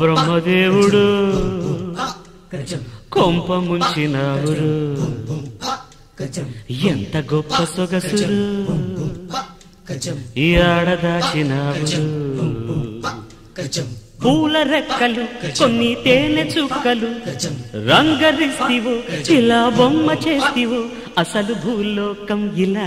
బ్రహ్మదేవుడు కొంప ముంచినావురు ఎంత గొప్ప సొగసురు ఈ ఆడదాచినావురు పూల రెక్కలు కొన్ని తేనె చుక్కలు రంగరిస్తివు ఇలా బొమ్మ చేస్తివు అసలు భూలోకం ఇలా